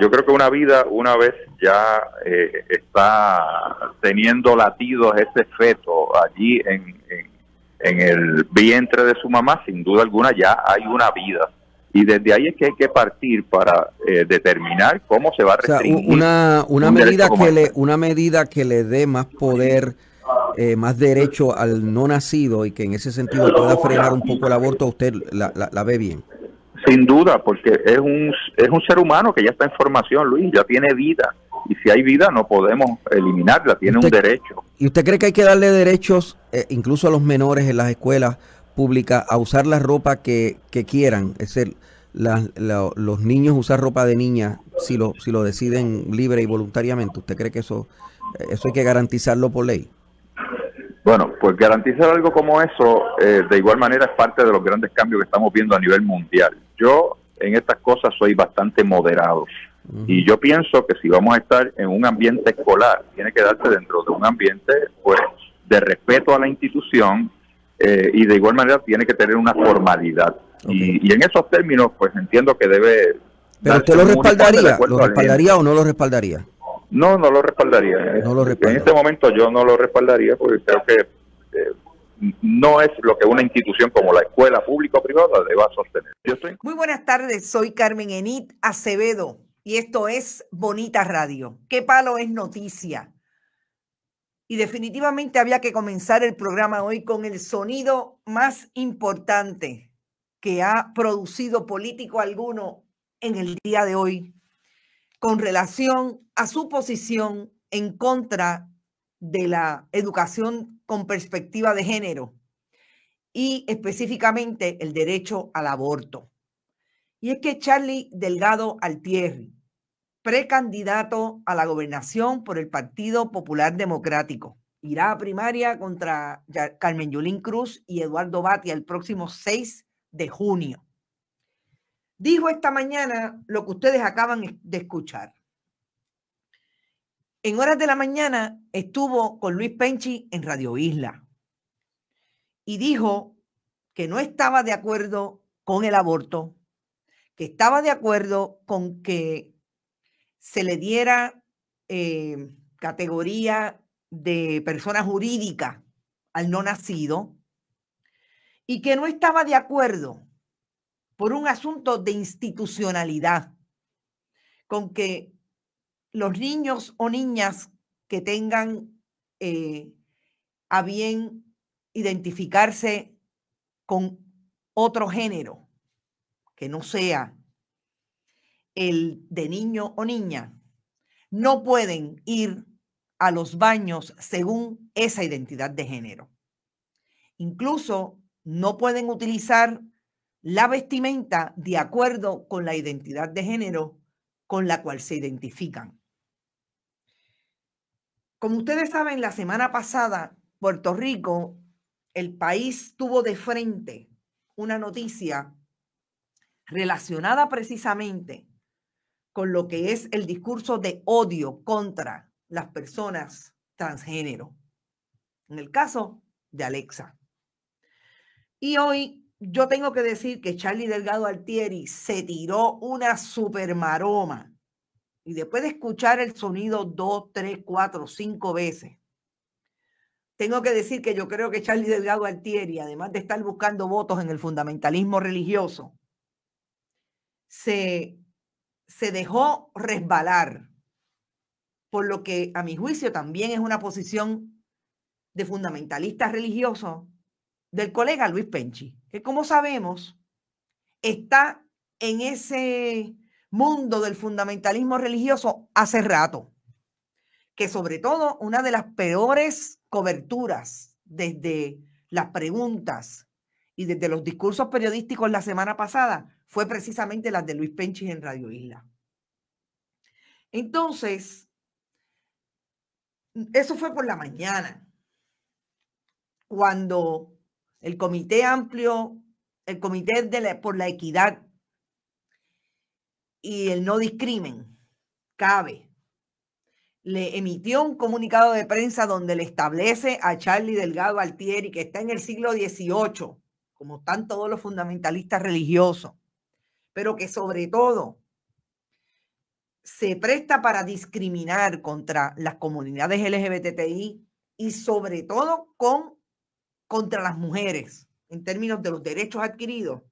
yo creo que una vida, una vez ya eh, está teniendo latidos ese feto allí en, en, el vientre de su mamá, sin duda alguna ya hay una vida. Y desde ahí es que hay que partir para eh, determinar cómo se va a restringir. una, una, medida que este. le, una medida que le dé más poder. Eh, más derecho al no nacido y que en ese sentido pueda frenar un poco el aborto, usted la, la ve bien. Sin duda, porque es un, es un ser humano que ya está en formación, Luis, ya tiene vida. Y si hay vida, no podemos eliminarla, tiene un derecho. ¿Y usted cree que hay que darle derechos, eh, incluso a los menores en las escuelas públicas, a usar la ropa que, quieran? Es decir, los niños usar ropa de niña si lo, si lo deciden libre y voluntariamente? ¿Usted cree que eso, eh, eso hay que garantizarlo por ley? Bueno, pues garantizar algo como eso eh, de igual manera es parte de los grandes cambios que estamos viendo a nivel mundial yo en estas cosas soy bastante moderado. Y yo pienso que si vamos a estar en un ambiente escolar, tiene que darse dentro de un ambiente pues, de respeto a la institución eh, y de igual manera tiene que tener una formalidad. Y, en esos términos, pues entiendo que debe... ¿Pero usted lo respaldaría? ¿Lo respaldaría o no lo respaldaría? No, no lo respaldaría. En este momento yo no lo respaldaría porque creo que eh, no es lo que una institución como la escuela pública o privada le va a sostener. Muy buenas tardes, soy Carmen Enit Acevedo y esto es Bonita Radio. ¿Qué palo es noticia? Y definitivamente había que comenzar el programa hoy con el sonido más importante que ha producido político alguno en el día de hoy con relación a su posición en contra de la educación con perspectiva de género y específicamente el derecho al aborto. Y es que Charlie Delgado Altieri, precandidato a la gobernación por el Partido Popular Democrático, irá a primaria contra Carmen Yulín Cruz y Eduardo Batia el próximo 6 de junio. Dijo esta mañana lo que ustedes acaban de escuchar en horas de la mañana estuvo con Luis Penchi en Radio Isla y dijo que no estaba de acuerdo con el aborto, que estaba de acuerdo con que se le diera eh, categoría de persona jurídica al no nacido y que no estaba de acuerdo por un asunto de institucionalidad, con que los niños o niñas que tengan eh, a bien identificarse con otro género que no sea el de niño o niña, no pueden ir a los baños según esa identidad de género. Incluso no pueden utilizar la vestimenta de acuerdo con la identidad de género con la cual se identifican. Como ustedes saben, la semana pasada, Puerto Rico, el país tuvo de frente una noticia relacionada precisamente con lo que es el discurso de odio contra las personas transgénero, en el caso de Alexa. Y hoy yo tengo que decir que Charlie Delgado Altieri se tiró una super maroma y después de escuchar el sonido dos, tres, cuatro, cinco veces, tengo que decir que yo creo que Charlie Delgado Altieri, además de estar buscando votos en el fundamentalismo religioso, se, se dejó resbalar por lo que a mi juicio también es una posición de fundamentalista religioso del colega Luis Penchi, que como sabemos está en ese mundo del fundamentalismo religioso hace rato, que sobre todo una de las peores coberturas desde las preguntas y desde los discursos periodísticos la semana pasada fue precisamente las de Luis Penchis en Radio Isla. Entonces, eso fue por la mañana, cuando el Comité Amplio, el Comité por la Equidad y el no discrimen cabe. Le emitió un comunicado de prensa donde le establece a Charlie Delgado Altieri, que está en el siglo XVIII, como están todos los fundamentalistas religiosos, pero que sobre todo se presta para discriminar contra las comunidades LGBTI y sobre todo con, contra las mujeres en términos de los derechos adquiridos.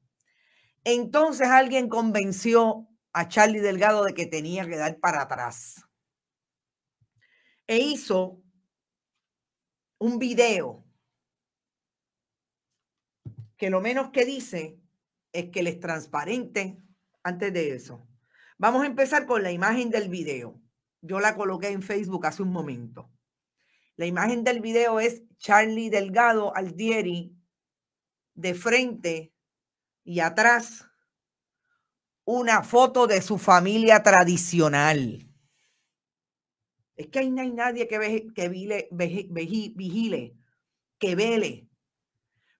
Entonces alguien convenció a Charlie Delgado de que tenía que dar para atrás. E hizo un video que lo menos que dice es que les transparente antes de eso. Vamos a empezar con la imagen del video. Yo la coloqué en Facebook hace un momento. La imagen del video es Charlie Delgado Aldieri de frente y atrás una foto de su familia tradicional. Es que ahí no hay nadie que, ve que vile, vigile, que vele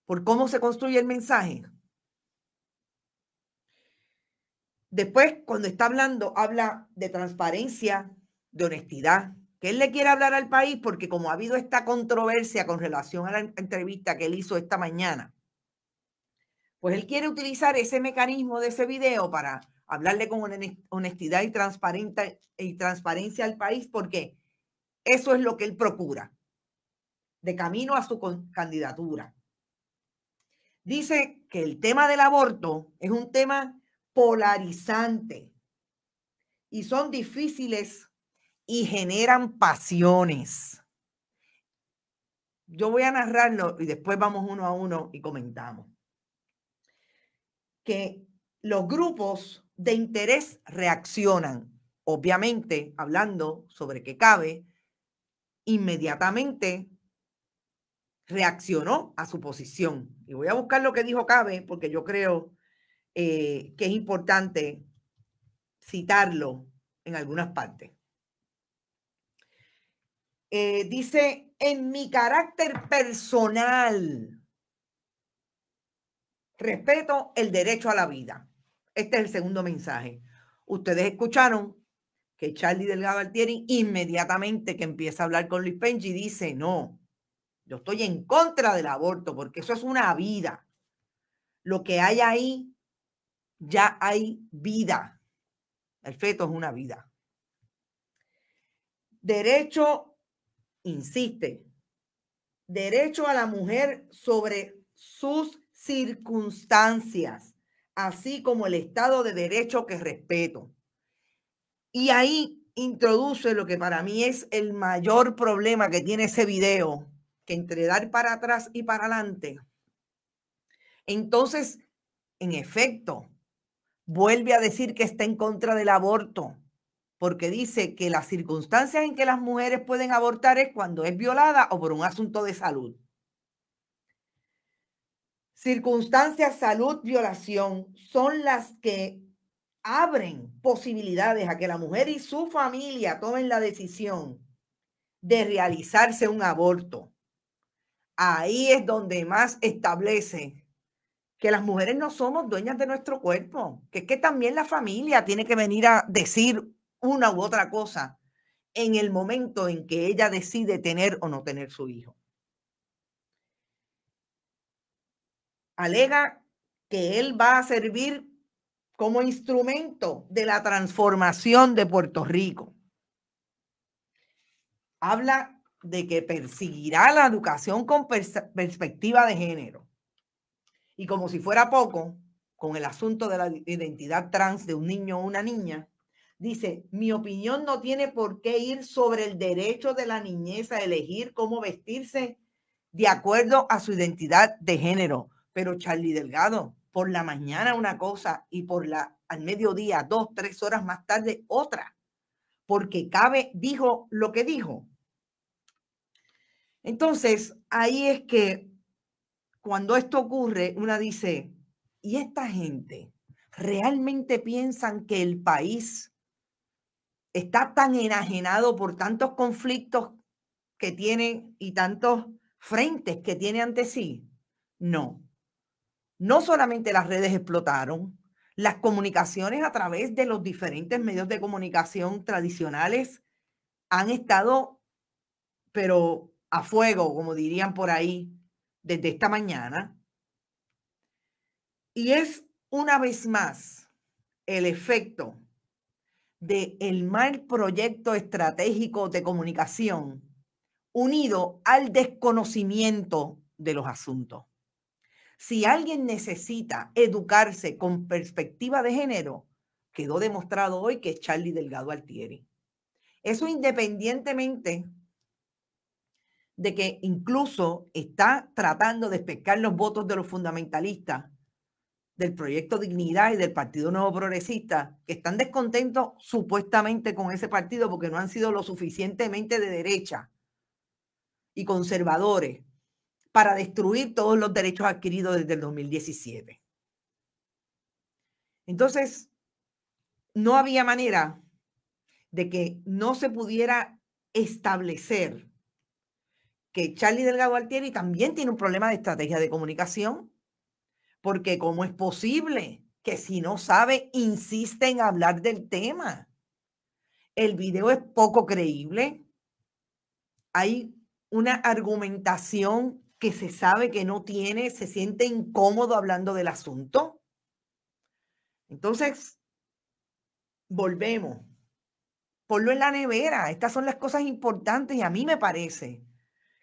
por cómo se construye el mensaje. Después, cuando está hablando, habla de transparencia, de honestidad, que él le quiere hablar al país porque como ha habido esta controversia con relación a la entrevista que él hizo esta mañana, pues él quiere utilizar ese mecanismo de ese video para hablarle con honestidad y, y transparencia al país, porque eso es lo que él procura de camino a su candidatura. Dice que el tema del aborto es un tema polarizante y son difíciles y generan pasiones. Yo voy a narrarlo y después vamos uno a uno y comentamos que los grupos de interés reaccionan. Obviamente, hablando sobre que cabe, inmediatamente reaccionó a su posición. Y voy a buscar lo que dijo Cabe, porque yo creo eh, que es importante citarlo en algunas partes. Eh, dice, en mi carácter personal, respeto el derecho a la vida. Este es el segundo mensaje. Ustedes escucharon que Charlie Delgado Altieri inmediatamente que empieza a hablar con Luis y dice, no, yo estoy en contra del aborto porque eso es una vida. Lo que hay ahí, ya hay vida. El feto es una vida. Derecho, insiste, derecho a la mujer sobre sus circunstancias, así como el Estado de Derecho que respeto. Y ahí introduce lo que para mí es el mayor problema que tiene ese video, que entre dar para atrás y para adelante. Entonces, en efecto, vuelve a decir que está en contra del aborto, porque dice que las circunstancias en que las mujeres pueden abortar es cuando es violada o por un asunto de salud circunstancias, salud, violación, son las que abren posibilidades a que la mujer y su familia tomen la decisión de realizarse un aborto. Ahí es donde más establece que las mujeres no somos dueñas de nuestro cuerpo, que es que también la familia tiene que venir a decir una u otra cosa en el momento en que ella decide tener o no tener su hijo. alega que él va a servir como instrumento de la transformación de Puerto Rico. Habla de que perseguirá la educación con perspectiva de género. Y como si fuera poco, con el asunto de la identidad trans de un niño o una niña, dice, mi opinión no tiene por qué ir sobre el derecho de la niñez a elegir cómo vestirse de acuerdo a su identidad de género. Pero Charlie Delgado, por la mañana una cosa y por la al mediodía, dos, tres horas más tarde, otra. Porque Cabe dijo lo que dijo. Entonces, ahí es que cuando esto ocurre, una dice, ¿y esta gente realmente piensan que el país está tan enajenado por tantos conflictos que tiene y tantos frentes que tiene ante sí? No, no solamente las redes explotaron, las comunicaciones a través de los diferentes medios de comunicación tradicionales han estado, pero a fuego, como dirían por ahí, desde esta mañana. Y es una vez más el efecto del el mal proyecto estratégico de comunicación unido al desconocimiento de los asuntos. Si alguien necesita educarse con perspectiva de género, quedó demostrado hoy que es Charlie Delgado Altieri. Eso independientemente de que incluso está tratando de pescar los votos de los fundamentalistas del proyecto Dignidad y del Partido Nuevo Progresista, que están descontentos supuestamente con ese partido porque no han sido lo suficientemente de derecha y conservadores para destruir todos los derechos adquiridos desde el 2017. Entonces, no había manera de que no se pudiera establecer que Charlie Delgado Altieri también tiene un problema de estrategia de comunicación, porque ¿cómo es posible que si no sabe, insiste en hablar del tema? El video es poco creíble, hay una argumentación que se sabe que no tiene, se siente incómodo hablando del asunto. Entonces, volvemos. Ponlo en la nevera. Estas son las cosas importantes y a mí me parece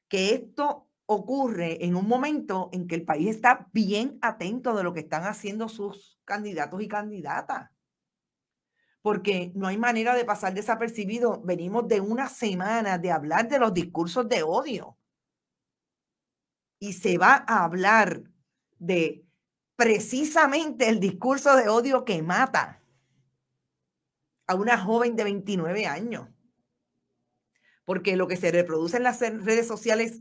que esto ocurre en un momento en que el país está bien atento de lo que están haciendo sus candidatos y candidatas. Porque no hay manera de pasar desapercibido. Venimos de una semana de hablar de los discursos de odio y se va a hablar de precisamente el discurso de odio que mata a una joven de 29 años. Porque lo que se reproduce en las redes sociales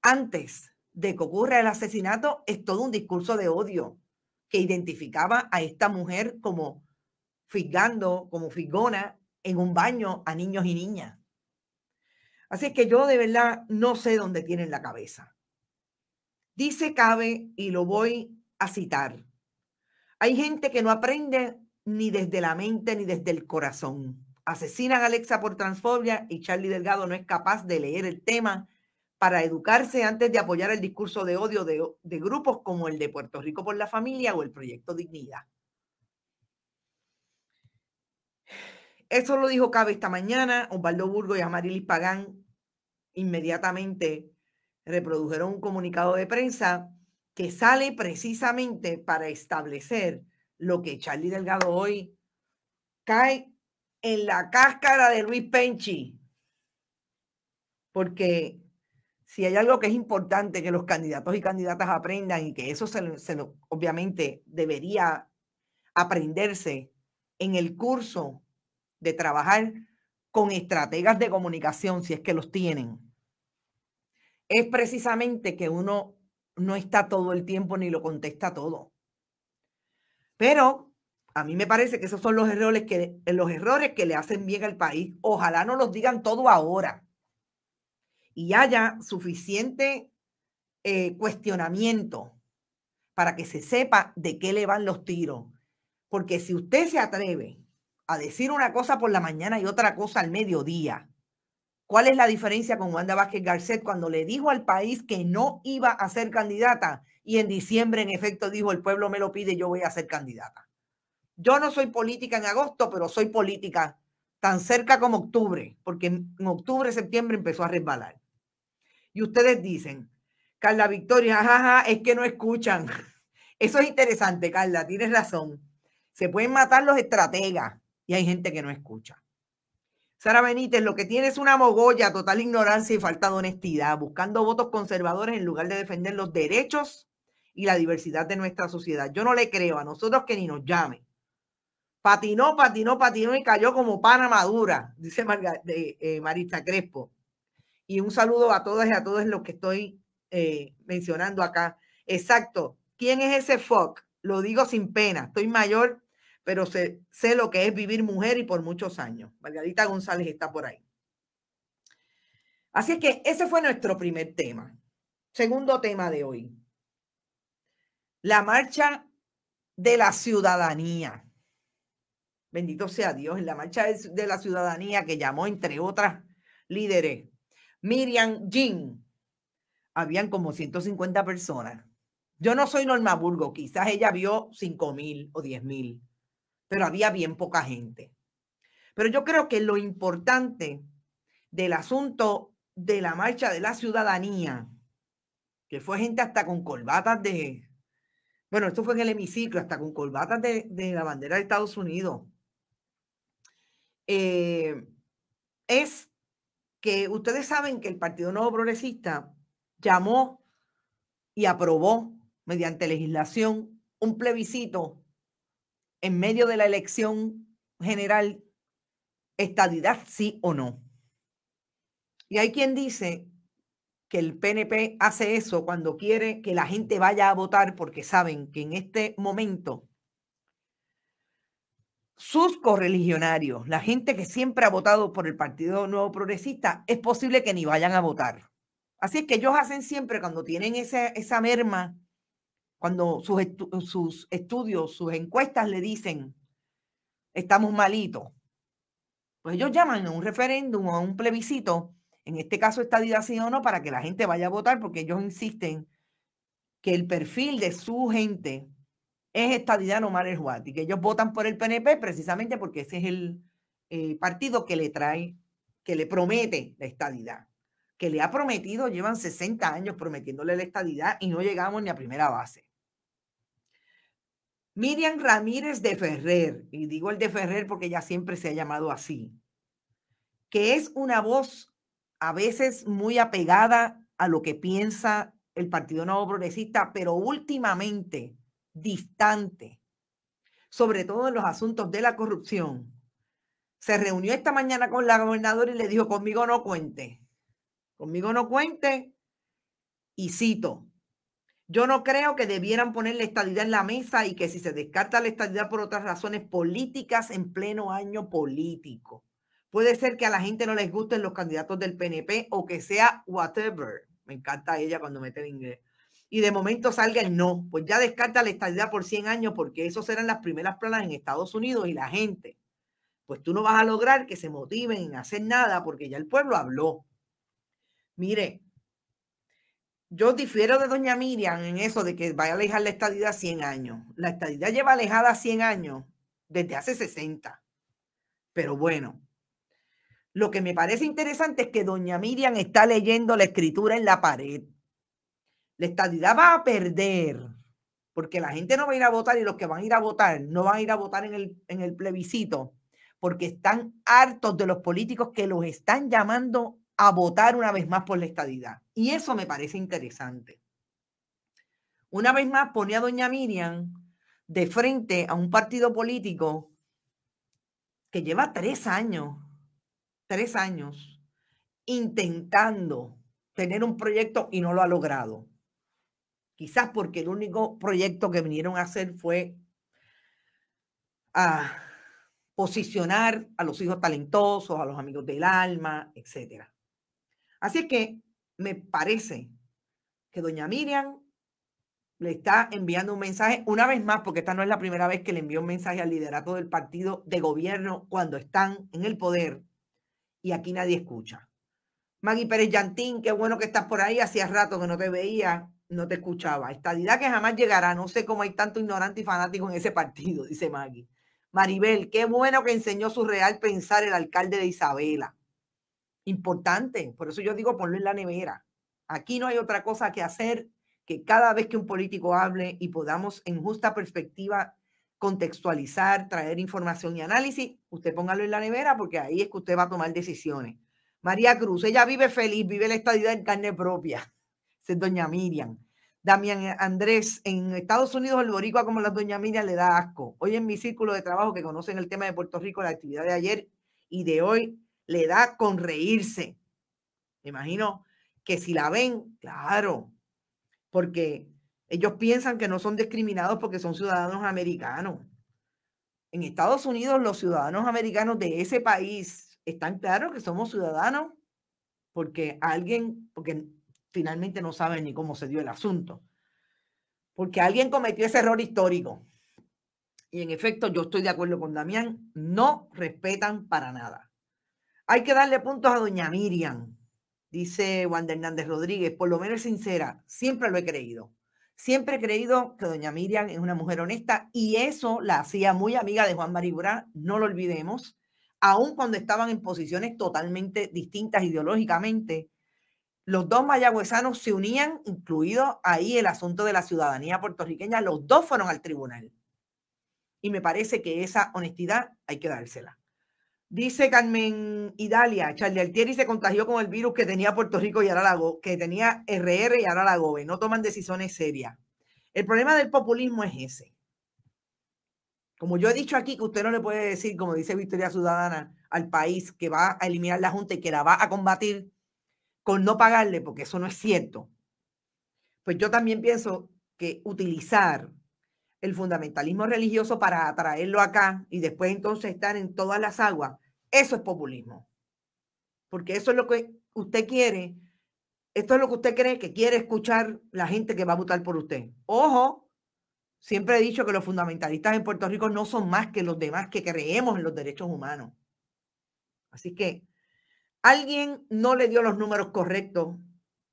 antes de que ocurra el asesinato es todo un discurso de odio que identificaba a esta mujer como figando, como figona en un baño a niños y niñas. Así que yo de verdad no sé dónde tienen la cabeza. Dice Cabe, y lo voy a citar, hay gente que no aprende ni desde la mente ni desde el corazón. Asesinan a Alexa por transfobia y Charlie Delgado no es capaz de leer el tema para educarse antes de apoyar el discurso de odio de, grupos como el de Puerto Rico por la familia o el Proyecto Dignidad. Eso lo dijo Cabe esta mañana. Osvaldo Burgo y Amarilis Pagán inmediatamente reprodujeron un comunicado de prensa que sale precisamente para establecer lo que Charlie Delgado hoy cae en la cáscara de Luis Penchi. Porque si hay algo que es importante que los candidatos y candidatas aprendan y que eso se, obviamente debería aprenderse en el curso de trabajar con estrategas de comunicación, si es que los tienen es precisamente que uno no está todo el tiempo ni lo contesta todo. Pero a mí me parece que esos son los errores que, los errores que le hacen bien al país. Ojalá no los digan todo ahora. Y haya suficiente eh, cuestionamiento para que se sepa de qué le van los tiros. Porque si usted se atreve a decir una cosa por la mañana y otra cosa al mediodía, ¿Cuál es la diferencia con Wanda Vázquez Garcet cuando le dijo al país que no iba a ser candidata y en diciembre en efecto dijo el pueblo me lo pide, yo voy a ser candidata? Yo no soy política en agosto, pero soy política tan cerca como octubre, porque en octubre, septiembre empezó a resbalar. Y ustedes dicen, Carla Victoria, es que no escuchan. Eso es interesante, Carla, tienes razón. Se pueden matar los estrategas y hay gente que no escucha. Sara Benítez, lo que tiene es una mogolla, total ignorancia y falta de honestidad, buscando votos conservadores en lugar de defender los derechos y la diversidad de nuestra sociedad. Yo no le creo a nosotros que ni nos llame. Patinó, patinó, patinó y cayó como pana madura, dice eh, Marisa Crespo. Y un saludo a todas y a todos los que estoy eh, mencionando acá. Exacto. ¿Quién es ese fuck? Lo digo sin pena. Estoy mayor pero sé, lo que es vivir mujer y por muchos años. Margarita González está por ahí. Así es que ese fue nuestro primer tema. Segundo tema de hoy. La marcha de la ciudadanía. Bendito sea Dios, en la marcha de la ciudadanía que llamó, entre otras líderes, Miriam Jean. Habían como 150 personas. Yo no soy Norma Burgo, quizás ella vio 5 mil o 10 mil pero había bien poca gente. Pero yo creo que lo importante del asunto de la marcha de la ciudadanía, que fue gente hasta con corbatas de, bueno, esto fue en el hemiciclo, hasta con colbatas de, la bandera de Estados Unidos, eh, es que ustedes saben que el Partido Nuevo Progresista llamó y aprobó mediante legislación un plebiscito en medio de la elección general estadidad, sí o no. Y hay quien dice que el PNP hace eso cuando quiere que la gente vaya a votar porque saben que en este momento sus correligionarios, la gente que siempre ha votado por el Partido Nuevo Progresista, es posible que ni vayan a votar. Así es que ellos hacen siempre cuando tienen esa, esa merma cuando sus, estudios, sus encuestas le dicen, estamos malitos, pues ellos llaman a un referéndum o a un plebiscito, en este caso estadidad sí o no, para que la gente vaya a votar, porque ellos insisten que el perfil de su gente es estadidad no marihuana y que ellos votan por el PNP precisamente porque ese es el eh, partido que le trae, que le promete la estadidad, que le ha prometido, llevan 60 años prometiéndole la estadidad y no llegamos ni a primera base. Miriam Ramírez de Ferrer, y digo el de Ferrer porque ya siempre se ha llamado así, que es una voz a veces muy apegada a lo que piensa el Partido Nuevo Progresista, pero últimamente distante, sobre todo en los asuntos de la corrupción. Se reunió esta mañana con la gobernadora y le dijo, conmigo no cuente, conmigo no cuente, y cito, yo no creo que debieran poner la estadidad en la mesa y que si se descarta la estadidad por otras razones políticas en pleno año político. Puede ser que a la gente no les gusten los candidatos del PNP o que sea whatever. Me encanta ella cuando mete el inglés. Y de momento salga el no. Pues ya descarta la estadidad por 100 años porque esos eran las primeras planas en Estados Unidos y la gente. Pues tú no vas a lograr que se motiven en hacer nada porque ya el pueblo habló. Mire, yo difiero de doña Miriam en eso de que vaya a alejar la estadidad 100 años. La estadidad lleva alejada 100 años desde hace 60. Pero bueno, lo que me parece interesante es que doña Miriam está leyendo la escritura en la pared. La estadidad va a perder, porque la gente no va a ir a votar y los que van a ir a votar no van a ir a votar en el, en el plebiscito, porque están hartos de los políticos que los están llamando a votar una vez más por la estadidad. Y eso me parece interesante. Una vez más pone a doña Miriam de frente a un partido político que lleva tres años, tres años, intentando tener un proyecto y no lo ha logrado. Quizás porque el único proyecto que vinieron a hacer fue a posicionar a los hijos talentosos, a los amigos del alma, etcétera. Así es que me parece que doña Miriam le está enviando un mensaje, una vez más, porque esta no es la primera vez que le envió un mensaje al liderato del partido de gobierno cuando están en el poder y aquí nadie escucha. Maggie Pérez Yantín, qué bueno que estás por ahí, hacía rato que no te veía, no te escuchaba. Estadidad que jamás llegará, no sé cómo hay tanto ignorante y fanático en ese partido, dice Maggie. Maribel, qué bueno que enseñó su real pensar el alcalde de Isabela importante. Por eso yo digo ponlo en la nevera. Aquí no hay otra cosa que hacer que cada vez que un político hable y podamos en justa perspectiva contextualizar, traer información y análisis, usted póngalo en la nevera porque ahí es que usted va a tomar decisiones. María Cruz, ella vive feliz, vive la estadidad en carne propia. es doña Miriam. Damián Andrés, en Estados Unidos el boricua como la doña Miriam le da asco. Hoy en mi círculo de trabajo que conocen el tema de Puerto Rico, la actividad de ayer y de hoy le da con reírse. Me imagino que si la ven, claro, porque ellos piensan que no son discriminados porque son ciudadanos americanos. En Estados Unidos, los ciudadanos americanos de ese país están claros que somos ciudadanos porque alguien, porque finalmente no saben ni cómo se dio el asunto, porque alguien cometió ese error histórico. Y en efecto, yo estoy de acuerdo con Damián, no respetan para nada. Hay que darle puntos a doña Miriam, dice Juan Hernández Rodríguez, por lo menos sincera, siempre lo he creído. Siempre he creído que doña Miriam es una mujer honesta y eso la hacía muy amiga de Juan Mariburá, no lo olvidemos, aun cuando estaban en posiciones totalmente distintas ideológicamente. Los dos mayagüesanos se unían, incluido ahí el asunto de la ciudadanía puertorriqueña, los dos fueron al tribunal. Y me parece que esa honestidad hay que dársela. Dice Carmen Idalia, Charlie Altieri se contagió con el virus que tenía Puerto Rico y Aralago, que tenía RR y ahora No toman decisiones serias. El problema del populismo es ese. Como yo he dicho aquí, que usted no le puede decir, como dice Victoria Ciudadana, al país que va a eliminar la Junta y que la va a combatir con no pagarle, porque eso no es cierto. Pues yo también pienso que utilizar el fundamentalismo religioso para atraerlo acá y después entonces estar en todas las aguas, eso es populismo. Porque eso es lo que usted quiere. Esto es lo que usted cree que quiere escuchar la gente que va a votar por usted. Ojo, siempre he dicho que los fundamentalistas en Puerto Rico no son más que los demás que creemos en los derechos humanos. Así que alguien no le dio los números correctos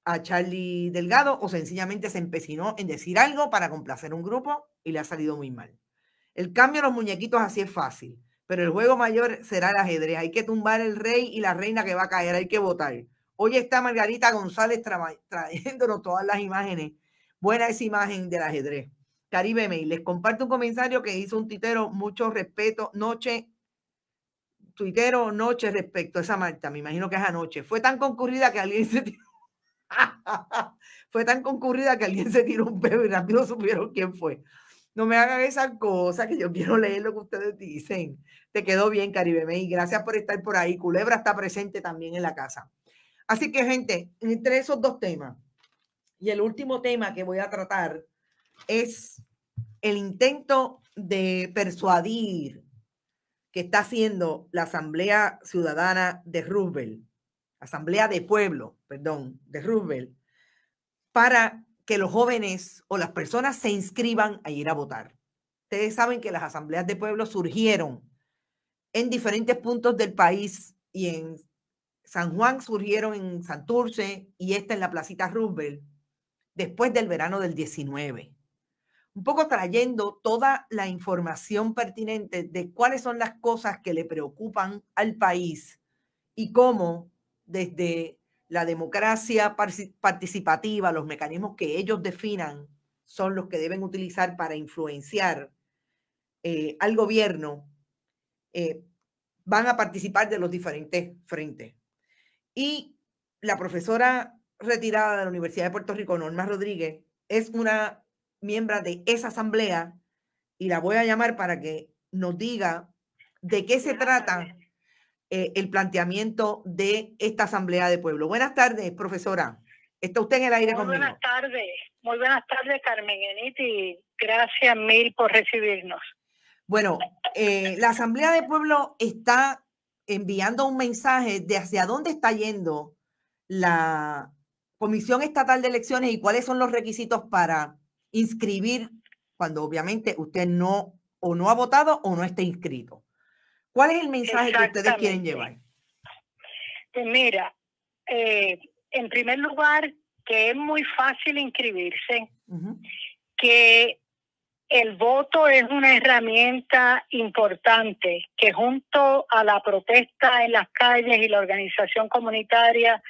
a Charlie Delgado o sencillamente se empecinó en decir algo para complacer a un grupo y le ha salido muy mal. El cambio de los muñequitos así es fácil. Pero el juego mayor será el ajedrez. Hay que tumbar el rey y la reina que va a caer. Hay que votar. Hoy está Margarita González trayéndonos todas las imágenes. Buena esa imagen del ajedrez. Caribe Mail, les comparto un comentario que hizo un titero, mucho respeto, noche, tuitero, noche respecto a esa Marta, me imagino que es anoche. Fue tan concurrida que alguien se tiró. fue tan concurrida que alguien se tiró un peo y rápido supieron quién fue. No me hagan esas cosas que yo quiero leer lo que ustedes dicen. Te quedó bien, Caribe May. Gracias por estar por ahí. Culebra está presente también en la casa. Así que, gente, entre esos dos temas. Y el último tema que voy a tratar es el intento de persuadir que está haciendo la Asamblea Ciudadana de Roosevelt, Asamblea de Pueblo, perdón, de Roosevelt, para que los jóvenes o las personas se inscriban a ir a votar. Ustedes saben que las asambleas de pueblo surgieron en diferentes puntos del país y en San Juan surgieron en Santurce y esta en la Placita Roosevelt después del verano del 19. Un poco trayendo toda la información pertinente de cuáles son las cosas que le preocupan al país y cómo desde la democracia participativa, los mecanismos que ellos definan, son los que deben utilizar para influenciar eh, al gobierno, eh, van a participar de los diferentes frentes. Y la profesora retirada de la Universidad de Puerto Rico, Norma Rodríguez, es una miembro de esa asamblea y la voy a llamar para que nos diga de qué se trata eh, el planteamiento de esta Asamblea de Pueblo. Buenas tardes, profesora. Está usted en el aire muy conmigo. Buenas tardes, muy buenas tardes, Carmen Eniti. Gracias mil por recibirnos. Bueno, eh, la Asamblea de Pueblo está enviando un mensaje de hacia dónde está yendo la Comisión Estatal de Elecciones y cuáles son los requisitos para inscribir cuando obviamente usted no o no ha votado o no está inscrito. ¿Cuál es el mensaje que ustedes quieren llevar? Pues mira, eh, en primer lugar, que es muy fácil inscribirse, que el voto es una herramienta importante que junto a la protesta en las calles y la organización comunitaria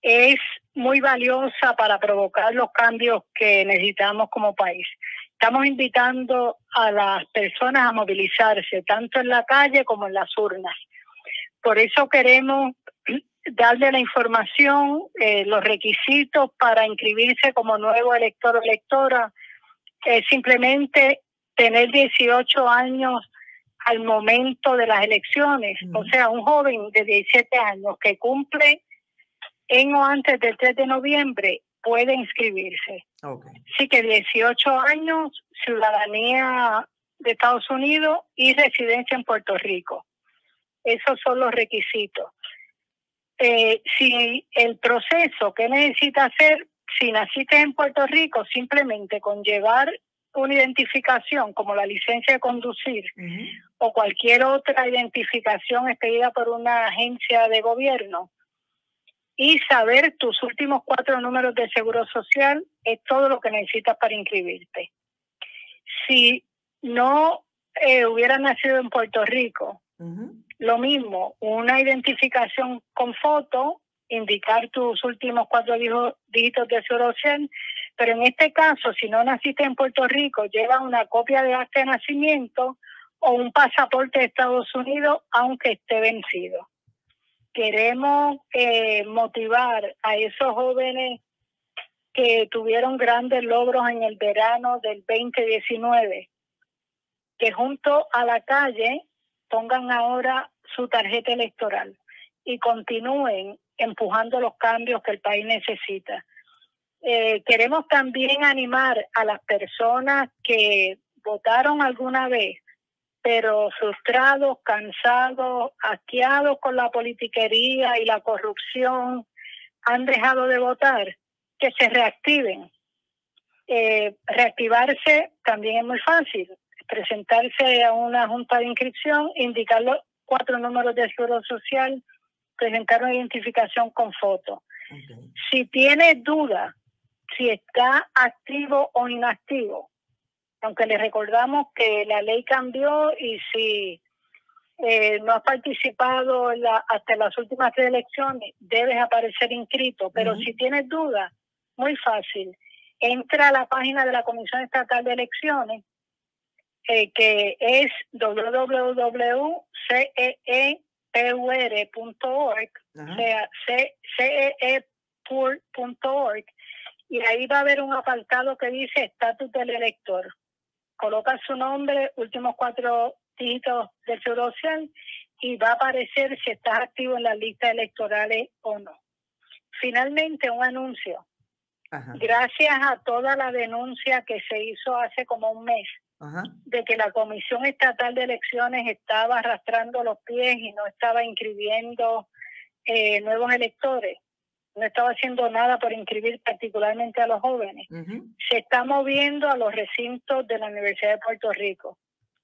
es muy valiosa para provocar los cambios que necesitamos como país. Estamos invitando a las personas a movilizarse, tanto en la calle como en las urnas. Por eso queremos darle la información, eh, los requisitos para inscribirse como nuevo elector o electora, es simplemente tener 18 años al momento de las elecciones, o sea, un joven de 17 años que cumple en o antes del 3 de noviembre puede inscribirse. sí Así que 18 años, ciudadanía de Estados Unidos y residencia en Puerto Rico. Esos son los requisitos. Eh, si el proceso que necesita hacer, si naciste en Puerto Rico, simplemente con llevar una identificación como la licencia de conducir o cualquier otra identificación expedida por una agencia de gobierno, y saber tus últimos cuatro números de seguro social es todo lo que necesitas para inscribirte. Si no eh, hubieras nacido en Puerto Rico, lo mismo, una identificación con foto, indicar tus últimos cuatro dígitos de seguro social, pero en este caso, si no naciste en Puerto Rico, lleva una copia de acta de nacimiento o un pasaporte de Estados Unidos, aunque esté vencido queremos eh, motivar a esos jóvenes que tuvieron grandes logros en el verano del 2019, que junto a la calle pongan ahora su tarjeta electoral y continúen empujando los cambios que el país necesita. Eh, queremos también animar a las personas que votaron alguna vez pero frustrados, cansados, hackeados con la politiquería y la corrupción, han dejado de votar, que se reactiven. Eh, reactivarse también es muy fácil. Presentarse a una junta de inscripción, indicar los cuatro números de seguro social, presentar una identificación con foto. Si tiene duda si está activo o inactivo, aunque les recordamos que la ley cambió y si eh, no has participado la, hasta las últimas tres elecciones, debes aparecer inscrito. Pero si tienes dudas, muy fácil. Entra a la página de la Comisión Estatal de Elecciones, eh, que es www.ceepur.org, e e o sea, ceepur.org, y ahí va a haber un apartado que dice estatus del elector coloca su nombre, últimos cuatro dígitos del seguro y va a aparecer si estás activo en las listas electorales o no. Finalmente, un anuncio. Gracias a toda la denuncia que se hizo hace como un mes de que la Comisión Estatal de Elecciones estaba arrastrando los pies y no estaba inscribiendo eh, nuevos electores, no estaba haciendo nada por inscribir particularmente a los jóvenes, se está moviendo a los recintos de la Universidad de Puerto Rico.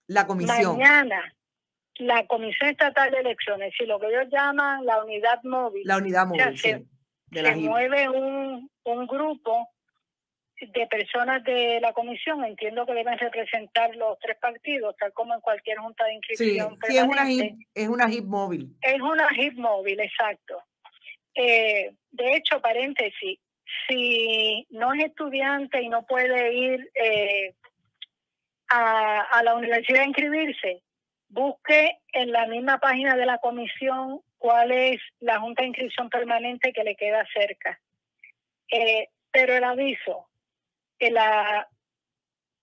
La comisión. Mañana, la Comisión Estatal de Elecciones, y lo que ellos llaman la unidad móvil. La unidad móvil. se, mueve un, un grupo de personas de la comisión, entiendo que deben representar los tres partidos, tal como en cualquier junta de inscripción. Sí, es, una es una HIP móvil. Es una HIP móvil, exacto. Eh, de hecho, paréntesis, si no es estudiante y no puede ir eh, a, la universidad a inscribirse, busque en la misma página de la comisión cuál es la junta de inscripción permanente que le queda cerca. Eh, pero el aviso, que la,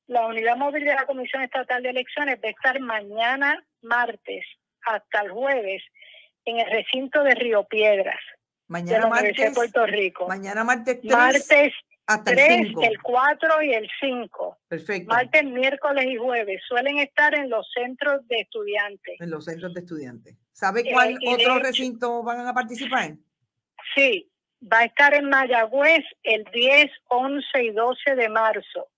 la unidad móvil de la Comisión Estatal de Elecciones va a estar mañana martes hasta el jueves en el recinto de Río Piedras. Mañana martes. Puerto Mañana martes 3. Martes el, 4 y el 5. Perfecto. Martes, miércoles y jueves. Suelen estar en los centros de estudiantes. En los centros de estudiantes. ¿Sabe eh, cuál otro recinto van a participar? Sí, va a estar en Mayagüez el 10, 11 y 12 de marzo.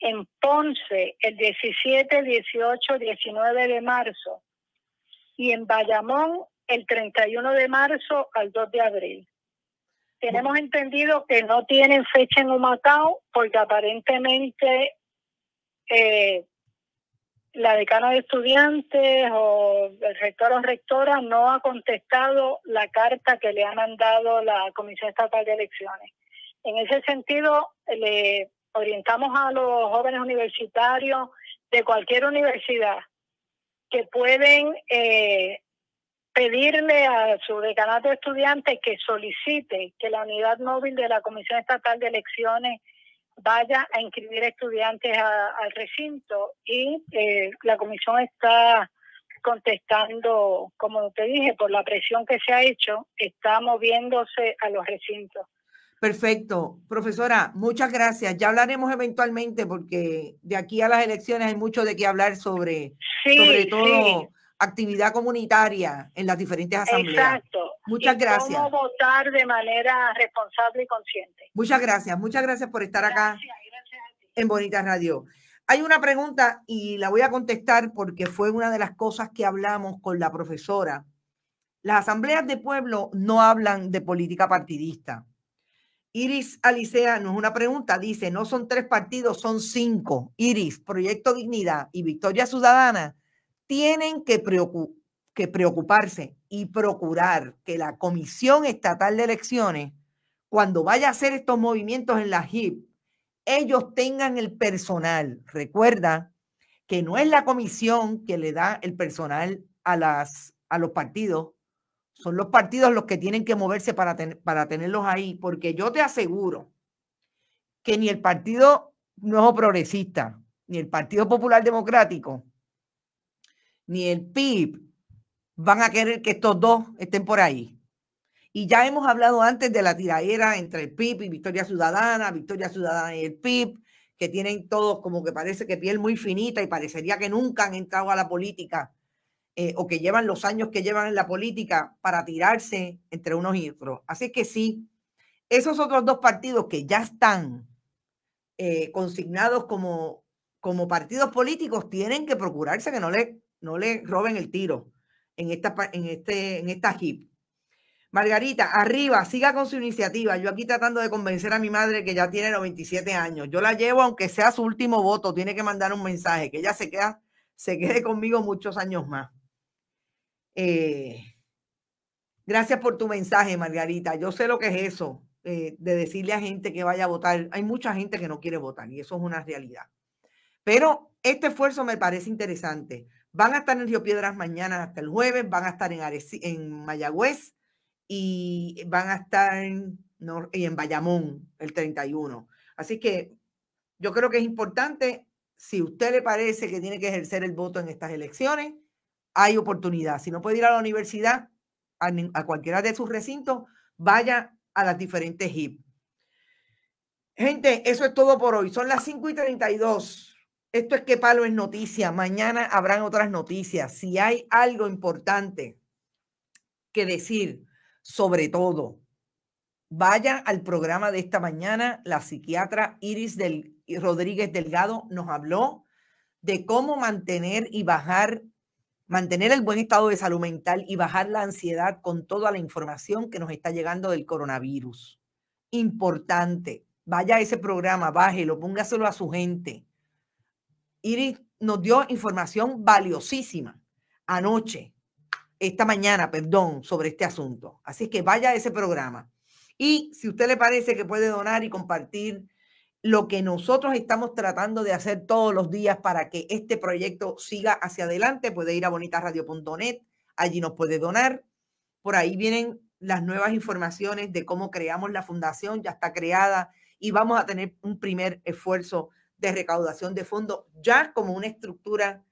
En Ponce el 17, 18, 19 de marzo. Y en Bayamón el 31 de marzo al 2 de abril. Tenemos entendido que no tienen fecha en Humacao porque aparentemente eh, la decana de estudiantes o el rector o rectora no ha contestado la carta que le ha mandado la Comisión Estatal de Elecciones. En ese sentido, le orientamos a los jóvenes universitarios de cualquier universidad que pueden eh, pedirle a su decanato de estudiantes que solicite que la unidad móvil de la Comisión Estatal de Elecciones vaya a inscribir estudiantes al recinto y eh, la comisión está contestando, como te dije, por la presión que se ha hecho, está moviéndose a los recintos. Perfecto. Profesora, muchas gracias. Ya hablaremos eventualmente porque de aquí a las elecciones hay mucho de qué hablar sobre, todo actividad comunitaria en las diferentes asambleas. Exacto. Muchas gracias. Cómo votar de manera responsable y consciente. Muchas gracias, muchas gracias por estar acá en Bonita Radio. Hay una pregunta y la voy a contestar porque fue una de las cosas que hablamos con la profesora. Las asambleas de pueblo no hablan de política partidista. Iris Alicea nos una pregunta, dice, no son tres partidos, son cinco. Iris, Proyecto Dignidad y Victoria Ciudadana tienen que, preocuparse y procurar que la Comisión Estatal de Elecciones, cuando vaya a hacer estos movimientos en la HIP, ellos tengan el personal. Recuerda que no es la comisión que le da el personal a, las, a los partidos, son los partidos los que tienen que moverse para, para tenerlos ahí, porque yo te aseguro que ni el Partido Nuevo Progresista, ni el Partido Popular Democrático ni el PIB van a querer que estos dos estén por ahí. Y ya hemos hablado antes de la tiradera entre el PIB y Victoria Ciudadana, Victoria Ciudadana y el PIB, que tienen todos como que parece que piel muy finita y parecería que nunca han entrado a la política eh, o que llevan los años que llevan en la política para tirarse entre unos y otros. Así que sí, esos otros dos partidos que ya están eh, consignados como, como partidos políticos tienen que procurarse que no les no le roben el tiro en esta, en este, en esta hip. Margarita, arriba, siga con su iniciativa. Yo aquí tratando de convencer a mi madre que ya tiene 97 años. Yo la llevo, aunque sea su último voto, tiene que mandar un mensaje, que ella se, queda, se quede conmigo muchos años más. Eh, gracias por tu mensaje, Margarita. Yo sé lo que es eso, eh, de decirle a gente que vaya a votar. Hay mucha gente que no quiere votar y eso es una realidad. Pero este esfuerzo me parece interesante. Van a estar en Río Piedras mañana hasta el jueves, van a estar en, en Mayagüez y van a estar en, en Bayamón el 31. Así que yo creo que es importante, si usted le parece que tiene que ejercer el voto en estas elecciones, hay oportunidad. Si no puede ir a la universidad, a, cualquiera de sus recintos, vaya a las diferentes HIP. Gente, eso es todo por hoy. Son las 5 y 32. Esto es que palo es noticia. Mañana habrán otras noticias. Si hay algo importante que decir, sobre todo, vaya al programa de esta mañana. La psiquiatra Iris del, Rodríguez Delgado nos habló de cómo mantener y bajar, mantener el buen estado de salud mental y bajar la ansiedad con toda la información que nos está llegando del coronavirus. Importante. Vaya a ese programa, bájelo, póngaselo a su gente Iris nos dio información valiosísima anoche, esta mañana, perdón, sobre este asunto. Así que vaya a ese programa. Y si usted le parece que puede donar y compartir lo que nosotros estamos tratando de hacer todos los días para que este proyecto siga hacia adelante, puede ir a bonitasradio.net, allí nos puede donar. Por ahí vienen las nuevas informaciones de cómo creamos la fundación, ya está creada y vamos a tener un primer esfuerzo de recaudación de fondos, ya como una estructura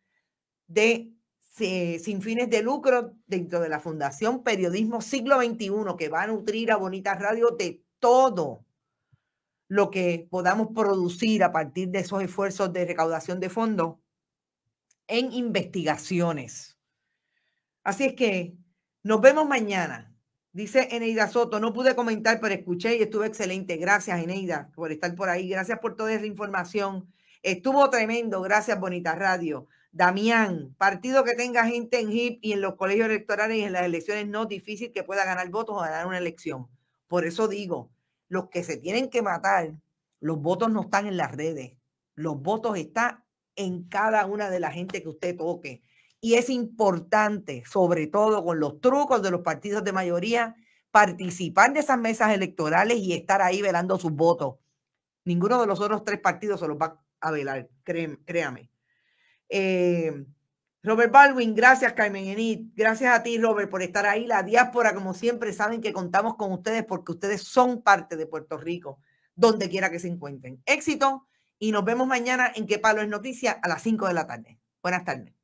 de sin fines de lucro dentro de la Fundación Periodismo Siglo XXI, que va a nutrir a Bonita Radio de todo lo que podamos producir a partir de esos esfuerzos de recaudación de fondos en investigaciones. Así es que nos vemos mañana. Dice Eneida Soto, no pude comentar, pero escuché y estuve excelente. Gracias, Eneida, por estar por ahí. Gracias por toda esa información. Estuvo tremendo. Gracias, Bonita Radio. Damián, partido que tenga gente en HIP y en los colegios electorales y en las elecciones no es difícil que pueda ganar votos o ganar una elección. Por eso digo, los que se tienen que matar, los votos no están en las redes. Los votos están en cada una de la gente que usted toque y es importante, sobre todo con los trucos de los partidos de mayoría, participar de esas mesas electorales y estar ahí velando sus votos. Ninguno de los otros tres partidos se los va a velar, créame. Eh, Robert Baldwin, gracias Carmen Enid, gracias a ti Robert por estar ahí. La diáspora, como siempre, saben que contamos con ustedes porque ustedes son parte de Puerto Rico, donde quiera que se encuentren. Éxito y nos vemos mañana en Que Palo es Noticia a las 5 de la tarde. Buenas tardes.